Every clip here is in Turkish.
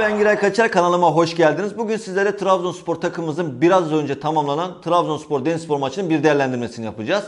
ben Giray Kaçar kanalıma hoş geldiniz. Bugün sizlere Trabzonspor takımımızın biraz önce tamamlanan Trabzonspor Denizspor maçının bir değerlendirmesini yapacağız.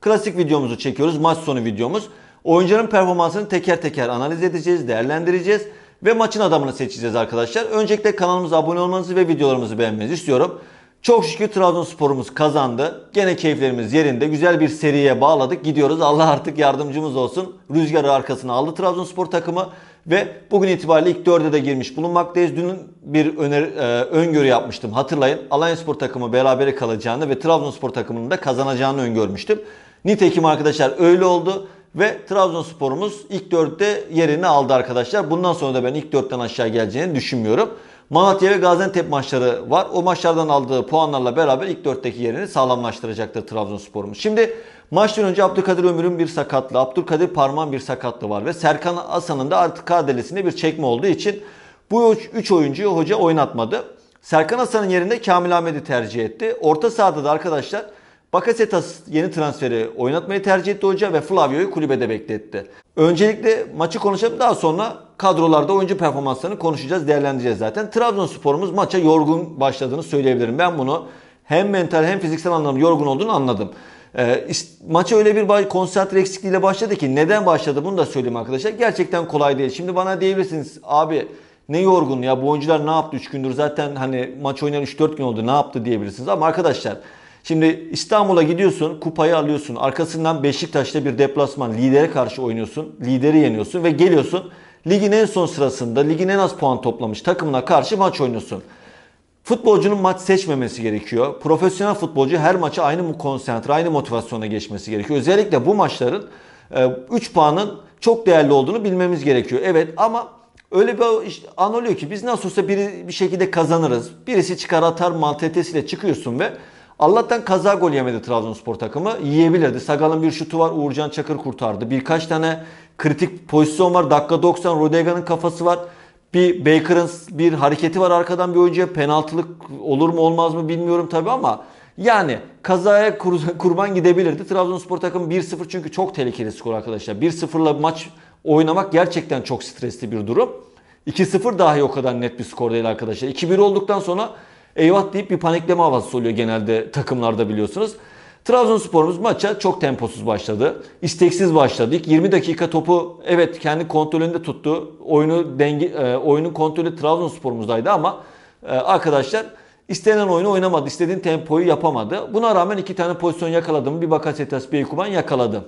Klasik videomuzu çekiyoruz. Maç sonu videomuz. Oyuncuların performansını teker teker analiz edeceğiz, değerlendireceğiz ve maçın adamını seçeceğiz arkadaşlar. Öncelikle kanalımıza abone olmanızı ve videolarımızı beğenmenizi istiyorum. Çok şükür Trabzonspor'umuz kazandı. Gene keyiflerimiz yerinde. Güzel bir seriye bağladık. Gidiyoruz. Allah artık yardımcımız olsun. Rüzgarı arkasına aldı Trabzonspor takımı ve bugün itibariyle ilk dörde de girmiş bulunmaktayız. Dün bir öner, e, öngörü yapmıştım hatırlayın. Alanyaspor takımı berabere kalacağını ve Trabzonspor takımının da kazanacağını öngörmüştüm. Nitekim arkadaşlar öyle oldu ve Trabzonspor'umuz ilk dörtte yerini aldı arkadaşlar. Bundan sonra da ben ilk dörtten aşağı geleceğini düşünmüyorum. Malatya ve Gaziantep maçları var. O maçlardan aldığı puanlarla beraber ilk dörtteki yerini sağlamlaştıracaktır Trabzonspor'umuz. Şimdi maçtan önce Abdülkadir Ömür'ün bir sakatlığı, Abdülkadir Parmağ'ın bir sakatlığı var ve Serkan Asan'ın da artık kadelesinde bir çekme olduğu için bu üç oyuncuyu hoca oynatmadı. Serkan Asan'ın yerinde Kamil Ahmet'i tercih etti. Orta sahada da arkadaşlar Bakasetas yeni transferi oynatmayı tercih etti hoca ve Flavio'yu kulübede bekletti. Öncelikle maçı konuşalım daha sonra kadrolarda oyuncu performanslarını konuşacağız, değerlendireceğiz zaten. Trabzonspor'umuz maça yorgun başladığını söyleyebilirim. Ben bunu hem mental hem fiziksel anlamda yorgun olduğunu anladım. E, maça öyle bir konsantre eksikliğiyle başladı ki neden başladı bunu da söyleyeyim arkadaşlar. Gerçekten kolay değil. Şimdi bana diyebilirsiniz abi ne yorgun ya bu oyuncular ne yaptı 3 gündür zaten hani maç oynayan 3-4 gün oldu ne yaptı diyebilirsiniz. Ama arkadaşlar Şimdi İstanbul'a gidiyorsun, kupayı alıyorsun. Arkasından Beşiktaş'ta bir deplasman lidere karşı oynuyorsun. Lideri yeniyorsun ve geliyorsun. Ligin en son sırasında ligin en az puan toplamış takımına karşı maç oynuyorsun. Futbolcunun maç seçmemesi gerekiyor. Profesyonel futbolcu her maça aynı konsantre, aynı motivasyona geçmesi gerekiyor. Özellikle bu maçların 3 e, puanın çok değerli olduğunu bilmemiz gerekiyor. Evet ama öyle bir an oluyor ki biz nasıl olsa biri bir şekilde kazanırız. Birisi çıkar atar mantalitesiyle çıkıyorsun ve Allah'tan kaza gol yemedi Trabzonspor takımı. Yiyebilirdi. Sagal'ın bir şutu var. Uğurcan Çakır kurtardı. Birkaç tane kritik pozisyon var. Dakika 90 Rodega'nın kafası var. Bir Baker'ın bir hareketi var arkadan bir oyuncuya. Penaltılık olur mu olmaz mı bilmiyorum tabi ama yani kazaya kur, kurban gidebilirdi. Trabzonspor takım 1-0 çünkü çok tehlikeli skor arkadaşlar. 1-0'la maç oynamak gerçekten çok stresli bir durum. 2-0 dahi o kadar net bir skor değil arkadaşlar. 2-1 olduktan sonra eyvah deyip bir panikleme havası oluyor genelde takımlarda biliyorsunuz. Trabzonspor'umuz maça çok temposuz başladı. İsteksiz başladı. İlk 20 dakika topu evet kendi kontrolünde tuttu. Oyunu denge, e, oyunun kontrolü Trabzonspor'umuzdaydı ama e, arkadaşlar istenen oyunu oynamadı. İstediğin tempoyu yapamadı. Buna rağmen iki tane pozisyon yakaladım. Bir Bakasetas, bir Kuman yakaladı.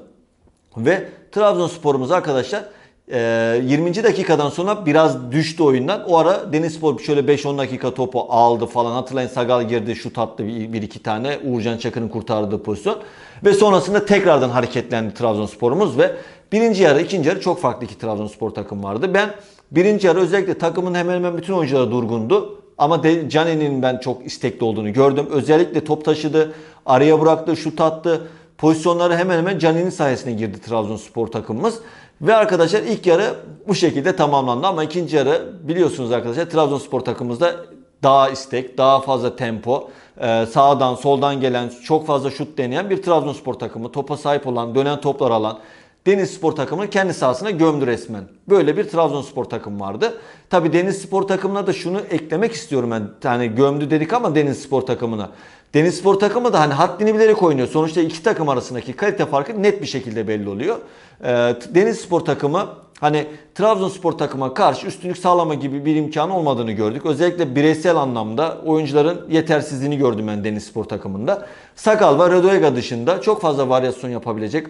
Ve Trabzonspor'umuz arkadaşlar 20. Ee, dakikadan sonra biraz düştü oyundan. O ara Denizspor şöyle 5-10 dakika topu aldı falan. Hatırlayın Sagal girdi şut attı bir, bir iki tane. Uğurcan Çakır'ın kurtardığı pozisyon. Ve sonrasında tekrardan hareketlendi Trabzonspor'umuz ve birinci yarı, ikinci yarı çok farklı iki Trabzonspor takım vardı. Ben birinci yarı özellikle takımın hemen hemen bütün oyuncuları durgundu. Ama Caner'in ben çok istekli olduğunu gördüm. Özellikle top taşıdı, araya bıraktı, şut attı. Pozisyonları hemen hemen Caner'in sayesinde girdi Trabzonspor takımımız. Ve arkadaşlar ilk yarı bu şekilde tamamlandı ama ikinci yarı biliyorsunuz arkadaşlar Trabzonspor takımımızda daha istek, daha fazla tempo, e, sağdan soldan gelen çok fazla şut deneyen bir Trabzonspor takımı. Topa sahip olan, dönen toplar alan, Deniz Spor takımını kendi sahasına gömdü resmen. Böyle bir Trabzonspor takımı vardı. Tabi Deniz Spor takımına da şunu eklemek istiyorum ben. Yani gömdü dedik ama Deniz Spor takımına. Deniz Spor takımı da hani haddini bilerek oynuyor. Sonuçta iki takım arasındaki kalite farkı net bir şekilde belli oluyor. Ee, Deniz Spor takımı hani Trabzonspor takıma karşı üstünlük sağlama gibi bir imkan olmadığını gördük. Özellikle bireysel anlamda oyuncuların yetersizliğini gördüm ben Deniz Spor takımında. Sakal ve Redoega dışında çok fazla varyasyon yapabilecek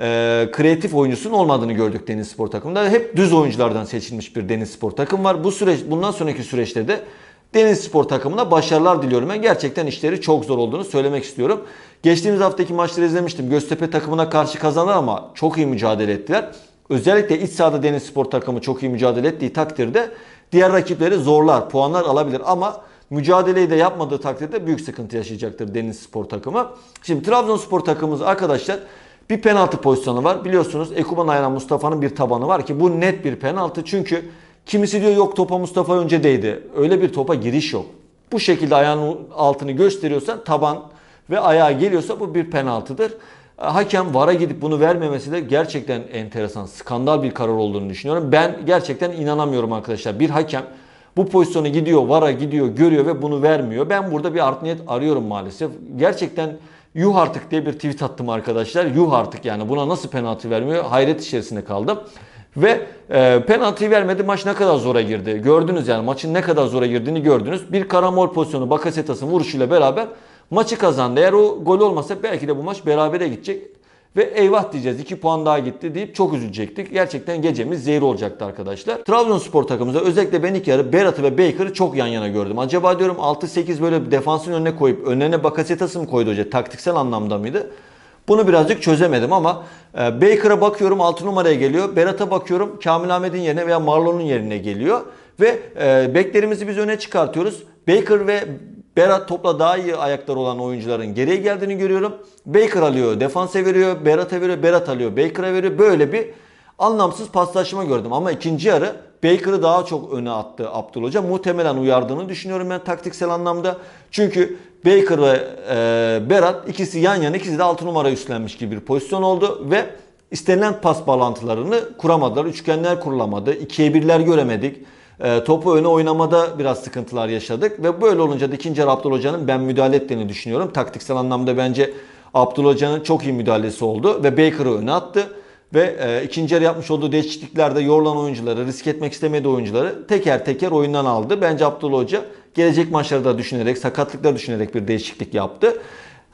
e, kreatif oyuncusunun olmadığını gördük Deniz Spor takımında. Hep düz oyunculardan seçilmiş bir Deniz Spor takım var. Bu süreç bundan sonraki süreçte de Deniz Spor takımına başarılar diliyorum. Ben gerçekten işleri çok zor olduğunu söylemek istiyorum. Geçtiğimiz haftaki maçları izlemiştim. Göztepe takımına karşı kazandılar ama çok iyi mücadele ettiler. Özellikle iç sahada Deniz Spor takımı çok iyi mücadele ettiği takdirde diğer rakipleri zorlar, puanlar alabilir ama mücadeleyi de yapmadığı takdirde büyük sıkıntı yaşayacaktır Deniz Spor takımı. Şimdi Trabzonspor takımımız arkadaşlar bir penaltı pozisyonu var. Biliyorsunuz Ekuban Ayran Mustafa'nın bir tabanı var ki bu net bir penaltı. Çünkü kimisi diyor yok topa Mustafa önce değdi. Öyle bir topa giriş yok. Bu şekilde ayağının altını gösteriyorsan taban ve ayağa geliyorsa bu bir penaltıdır. E, hakem VAR'a gidip bunu vermemesi de gerçekten enteresan, skandal bir karar olduğunu düşünüyorum. Ben gerçekten inanamıyorum arkadaşlar. Bir hakem bu pozisyona gidiyor, VAR'a gidiyor, görüyor ve bunu vermiyor. Ben burada bir art niyet arıyorum maalesef. Gerçekten Yuh artık diye bir tweet attım arkadaşlar. Yuh artık yani buna nasıl penaltı vermiyor hayret içerisinde kaldım. Ve e, penaltıyı vermedi maç ne kadar zora girdi. Gördünüz yani maçın ne kadar zora girdiğini gördünüz. Bir karamol pozisyonu Bakasetas'ın vuruşuyla beraber maçı kazandı. Eğer o gol olmasa belki de bu maç berabere gidecek ve eyvah diyeceğiz 2 puan daha gitti deyip çok üzülecektik. Gerçekten gecemiz zehir olacaktı arkadaşlar. Trabzonspor takımımızda özellikle ben ilk yarı Berat'ı ve Baker'ı çok yan yana gördüm. Acaba diyorum 6-8 böyle defansın önüne koyup önlerine Bakasetas'ı mı koydu hoca taktiksel anlamda mıydı? Bunu birazcık çözemedim ama e, Baker'a bakıyorum 6 numaraya geliyor. Berat'a bakıyorum Kamil Ahmet'in yerine veya Marlon'un yerine geliyor. Ve e, beklerimizi biz öne çıkartıyoruz. Baker ve Berat topla daha iyi ayakları olan oyuncuların geriye geldiğini görüyorum. Baker alıyor, defansa veriyor, Berat'a veriyor, Berat alıyor, Baker'a veriyor. Böyle bir anlamsız paslaşma gördüm. Ama ikinci yarı Baker'ı daha çok öne attı Abdul Hoca. Muhtemelen uyardığını düşünüyorum ben taktiksel anlamda. Çünkü Baker ve e, Berat ikisi yan yana ikisi de 6 numara üstlenmiş gibi bir pozisyon oldu ve istenilen pas bağlantılarını kuramadılar. Üçgenler kurulamadı. ikiye birler göremedik. Ee, topu öne oynamada biraz sıkıntılar yaşadık ve böyle olunca da ikinci yarı Hoca'nın ben müdahale ettiğini düşünüyorum. Taktiksel anlamda bence Abdullah Hoca'nın çok iyi müdahalesi oldu ve Baker'ı öne attı. Ve e, ikinci yarı yapmış olduğu değişikliklerde yorulan oyuncuları, risk etmek istemedi oyuncuları teker teker oyundan aldı. Bence Abdullah Hoca gelecek maçları da düşünerek, sakatlıkları düşünerek bir değişiklik yaptı.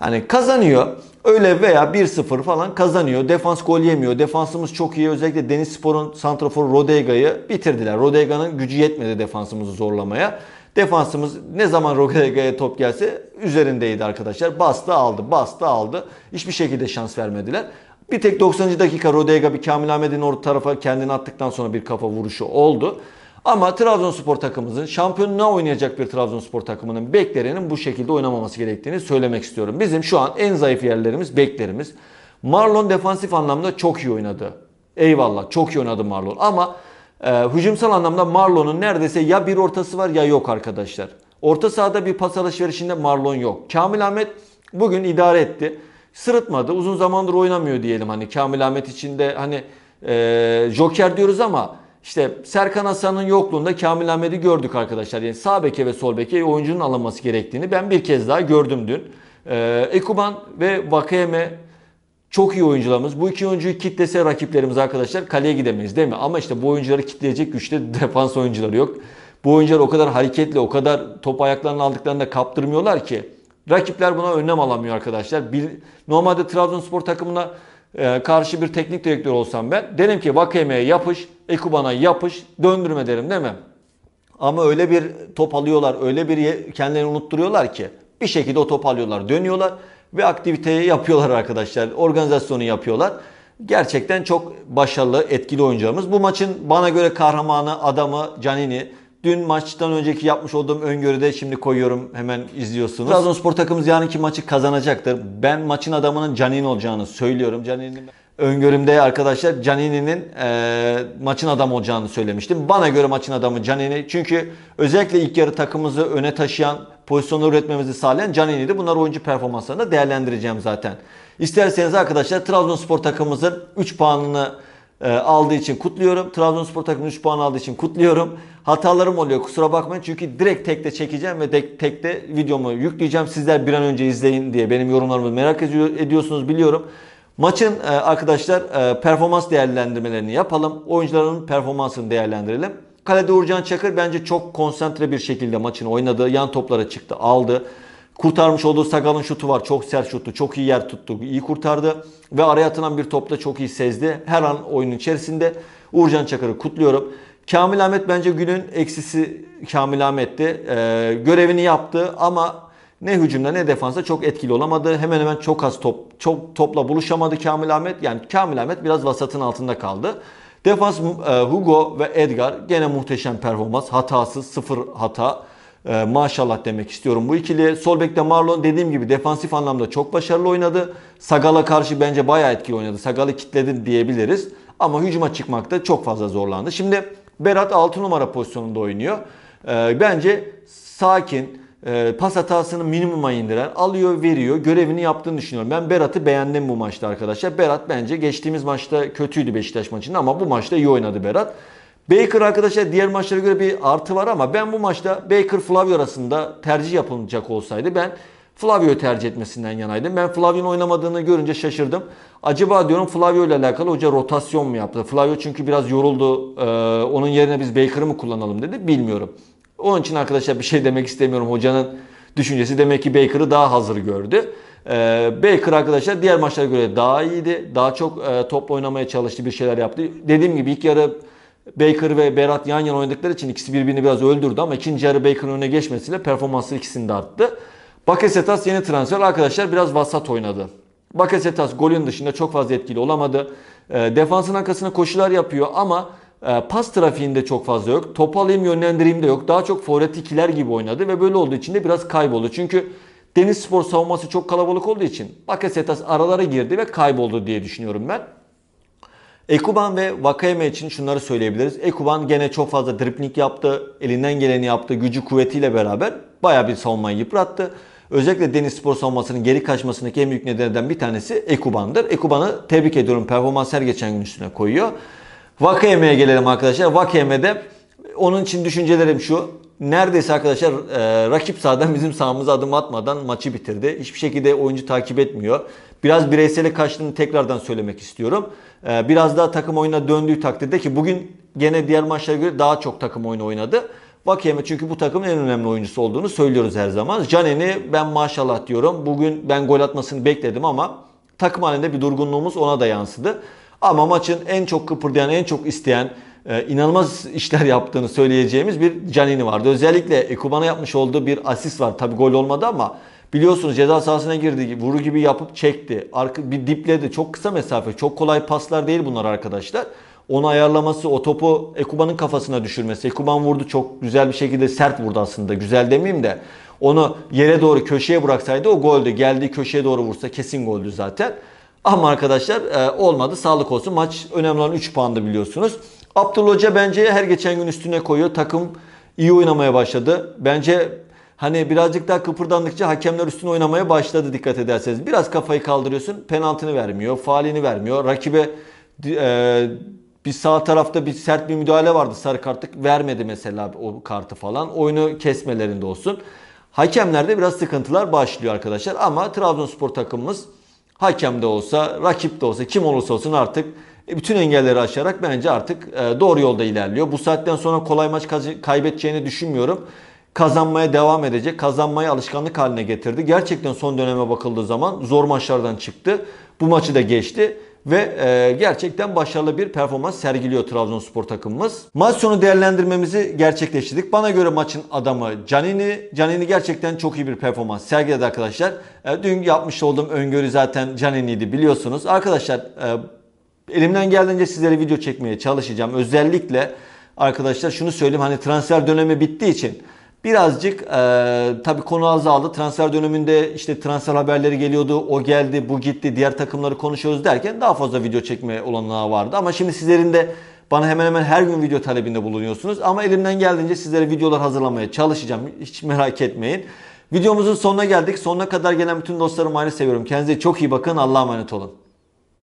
Hani kazanıyor. Öyle veya 1-0 falan kazanıyor. Defans gol yemiyor. Defansımız çok iyi. Özellikle Deniz Spor'un santraforu Rodega'yı bitirdiler. Rodega'nın gücü yetmedi defansımızı zorlamaya. Defansımız ne zaman Rodega'ya top gelse üzerindeydi arkadaşlar. Bastı aldı, bastı aldı. Hiçbir şekilde şans vermediler. Bir tek 90. dakika Rodega bir Kamil Ahmet'in orta tarafa kendini attıktan sonra bir kafa vuruşu oldu. Ama Trabzonspor takımımızın şampiyonluğa oynayacak bir Trabzonspor takımının beklerinin bu şekilde oynamaması gerektiğini söylemek istiyorum. Bizim şu an en zayıf yerlerimiz beklerimiz. Marlon defansif anlamda çok iyi oynadı. Eyvallah çok iyi oynadı Marlon ama e, hücumsal anlamda Marlon'un neredeyse ya bir ortası var ya yok arkadaşlar. Orta sahada bir pas alışverişinde Marlon yok. Kamil Ahmet bugün idare etti. Sırıtmadı. Uzun zamandır oynamıyor diyelim hani Kamil Ahmet içinde hani e, Joker diyoruz ama işte Serkan Hasan'ın yokluğunda Kamil Ahmet'i gördük arkadaşlar. Yani sağ beke ve sol beke oyuncunun alınması gerektiğini ben bir kez daha gördüm dün. Ee, Ekuban ve Vakayeme çok iyi oyuncularımız. Bu iki oyuncuyu kitlese rakiplerimiz arkadaşlar kaleye gidemeyiz değil mi? Ama işte bu oyuncuları kitleyecek güçte defans oyuncuları yok. Bu oyuncular o kadar hareketli, o kadar top ayaklarını aldıklarında kaptırmıyorlar ki. Rakipler buna önlem alamıyor arkadaşlar. Bir, normalde Trabzonspor takımına ee, karşı bir teknik direktör olsam ben derim ki Vakeme'ye yapış, Ekuban'a yapış, döndürme derim değil mi? Ama öyle bir top alıyorlar, öyle bir kendilerini unutturuyorlar ki bir şekilde o top alıyorlar, dönüyorlar ve aktiviteyi yapıyorlar arkadaşlar. Organizasyonu yapıyorlar. Gerçekten çok başarılı, etkili oyuncularımız. Bu maçın bana göre kahramanı, adamı Canini Dün maçtan önceki yapmış olduğum öngörüde şimdi koyuyorum hemen izliyorsunuz. Trabzonspor takımımız yarınki maçı kazanacaktır. Ben maçın adamının Canin olacağını söylüyorum. Canin'in öngörümde arkadaşlar Canini'nin e, maçın adamı olacağını söylemiştim. Bana göre maçın adamı Canini. Çünkü özellikle ilk yarı takımımızı öne taşıyan, pozisyonu üretmemizi sağlayan Canini'di. Bunlar oyuncu performanslarını değerlendireceğim zaten. İsterseniz arkadaşlar Trabzonspor takımımızın 3 puanını e, aldığı için kutluyorum. Trabzonspor takımı 3 puan aldığı için kutluyorum. Hatalarım oluyor kusura bakmayın. Çünkü direkt tekte çekeceğim ve tek, tekte videomu yükleyeceğim. Sizler bir an önce izleyin diye benim yorumlarımı merak ediyorsunuz biliyorum. Maçın e, arkadaşlar e, performans değerlendirmelerini yapalım. Oyuncuların performansını değerlendirelim. Kalede Uğurcan Çakır bence çok konsantre bir şekilde maçını oynadı. Yan toplara çıktı, aldı. Kurtarmış olduğu Sagal'ın şutu var. Çok sert şuttu. Çok iyi yer tuttu. iyi kurtardı. Ve araya atılan bir topla çok iyi sezdi. Her an oyunun içerisinde. Uğurcan Çakır'ı kutluyorum. Kamil Ahmet bence günün eksisi Kamil Ahmet'ti. Ee, görevini yaptı ama ne hücumda ne defansa çok etkili olamadı. Hemen hemen çok az top, çok topla buluşamadı Kamil Ahmet. Yani Kamil Ahmet biraz vasatın altında kaldı. Defans e, Hugo ve Edgar gene muhteşem performans. Hatasız, sıfır hata. Ee, maşallah demek istiyorum. Bu ikili sol bekte Marlon dediğim gibi defansif anlamda çok başarılı oynadı. Sagal'a karşı bence bayağı etkili oynadı. Sagal'ı kitledi diyebiliriz. Ama hücuma çıkmakta çok fazla zorlandı. Şimdi Berat 6 numara pozisyonunda oynuyor. Ee, bence sakin, e, pas hatasını minimuma indiren, alıyor, veriyor, görevini yaptığını düşünüyorum. Ben Berat'ı beğendim bu maçta arkadaşlar. Berat bence geçtiğimiz maçta kötüydü Beşiktaş maçında ama bu maçta iyi oynadı Berat. Baker arkadaşlar diğer maçlara göre bir artı var ama ben bu maçta Baker Flavio arasında tercih yapılacak olsaydı ben Flavio tercih etmesinden yanaydım. Ben Flavio'nun oynamadığını görünce şaşırdım. Acaba diyorum Flavio ile alakalı hoca rotasyon mu yaptı? Flavio çünkü biraz yoruldu. Ee, onun yerine biz Baker'ı mı kullanalım dedi. Bilmiyorum. Onun için arkadaşlar bir şey demek istemiyorum. Hocanın düşüncesi demek ki Baker'ı daha hazır gördü. Ee, Baker arkadaşlar diğer maçlara göre daha iyiydi. Daha çok e, topla oynamaya çalıştı. Bir şeyler yaptı. Dediğim gibi ilk yarı Baker ve Berat yan yana oynadıkları için ikisi birbirini biraz öldürdü ama ikinci yarı Baker'ın öne geçmesiyle performansı ikisinde arttı. Bakasetas yeni transfer arkadaşlar biraz vasat oynadı. Bakasetas golün dışında çok fazla etkili olamadı. Ee, defansın arkasına koşular yapıyor ama e, pas trafiğinde çok fazla yok. top alayım yönlendireyim de yok. Daha çok forvet ikiler gibi oynadı ve böyle olduğu için de biraz kayboldu. Çünkü Deniz Spor savunması çok kalabalık olduğu için Bakasetas aralara girdi ve kayboldu diye düşünüyorum ben. Ekuban ve Vakayeme için şunları söyleyebiliriz. Ekuban gene çok fazla dripling yaptı. Elinden geleni yaptı. Gücü kuvvetiyle beraber baya bir savunmayı yıprattı. Özellikle deniz spor savunmasının geri kaçmasındaki en büyük nedenlerden bir tanesi Ekuban'dır. Ekuban'ı tebrik ediyorum. Performans her geçen gün üstüne koyuyor. Vakayeme'ye gelelim arkadaşlar. Vakayeme'de onun için düşüncelerim şu. Neredeyse arkadaşlar e, rakip sahadan bizim sahamıza adım atmadan maçı bitirdi. Hiçbir şekilde oyuncu takip etmiyor. Biraz bireysele kaçtığını tekrardan söylemek istiyorum. Ee, biraz daha takım oyuna döndüğü takdirde ki bugün gene diğer maçlara göre daha çok takım oyunu oynadı. Vakeme çünkü bu takımın en önemli oyuncusu olduğunu söylüyoruz her zaman. Canen'i ben maşallah diyorum. Bugün ben gol atmasını bekledim ama takım halinde bir durgunluğumuz ona da yansıdı. Ama maçın en çok kıpırdayan, en çok isteyen, e, inanılmaz işler yaptığını söyleyeceğimiz bir Caneni vardı. Özellikle Ekuban'a yapmış olduğu bir asist var. Tabi gol olmadı ama Biliyorsunuz ceza sahasına girdi. Vuru gibi yapıp çekti. Arka, bir dipledi. Çok kısa mesafe. Çok kolay paslar değil bunlar arkadaşlar. Onu ayarlaması, o topu Ekuban'ın kafasına düşürmesi. Ekuban vurdu çok güzel bir şekilde sert vurdu aslında. Güzel demeyeyim de. Onu yere doğru köşeye bıraksaydı o goldü. Geldiği köşeye doğru vursa kesin goldü zaten. Ama arkadaşlar e, olmadı. Sağlık olsun. Maç önemli olan 3 puandı biliyorsunuz. Abdullah Hoca bence her geçen gün üstüne koyuyor. Takım iyi oynamaya başladı. Bence Hani birazcık daha kıpırdandıkça hakemler üstüne oynamaya başladı dikkat ederseniz. Biraz kafayı kaldırıyorsun penaltını vermiyor, faalini vermiyor. Rakibe e, bir sağ tarafta bir sert bir müdahale vardı sarı kartlık vermedi mesela o kartı falan. Oyunu kesmelerinde olsun. Hakemlerde biraz sıkıntılar başlıyor arkadaşlar ama Trabzonspor takımımız hakem de olsa, rakip de olsa, kim olursa olsun artık e, bütün engelleri aşarak bence artık e, doğru yolda ilerliyor. Bu saatten sonra kolay maç kaybedeceğini düşünmüyorum kazanmaya devam edecek. Kazanmayı alışkanlık haline getirdi. Gerçekten son döneme bakıldığı zaman zor maçlardan çıktı. Bu maçı da geçti ve e, gerçekten başarılı bir performans sergiliyor Trabzonspor takımımız. Maç sonu değerlendirmemizi gerçekleştirdik. Bana göre maçın adamı Canini. Canini gerçekten çok iyi bir performans sergiledi arkadaşlar. E, dün yapmış olduğum öngörü zaten Canini'ydi biliyorsunuz. Arkadaşlar e, elimden geldiğince sizlere video çekmeye çalışacağım. Özellikle arkadaşlar şunu söyleyeyim hani transfer dönemi bittiği için Birazcık e, tabii konu azaldı. Transfer döneminde işte transfer haberleri geliyordu. O geldi, bu gitti, diğer takımları konuşuyoruz derken daha fazla video çekme olanağı vardı. Ama şimdi sizlerin de bana hemen hemen her gün video talebinde bulunuyorsunuz. Ama elimden geldiğince sizlere videolar hazırlamaya çalışacağım. Hiç merak etmeyin. Videomuzun sonuna geldik. Sonuna kadar gelen bütün dostlarımı ayrı seviyorum. Kendinize çok iyi bakın. Allah'a emanet olun.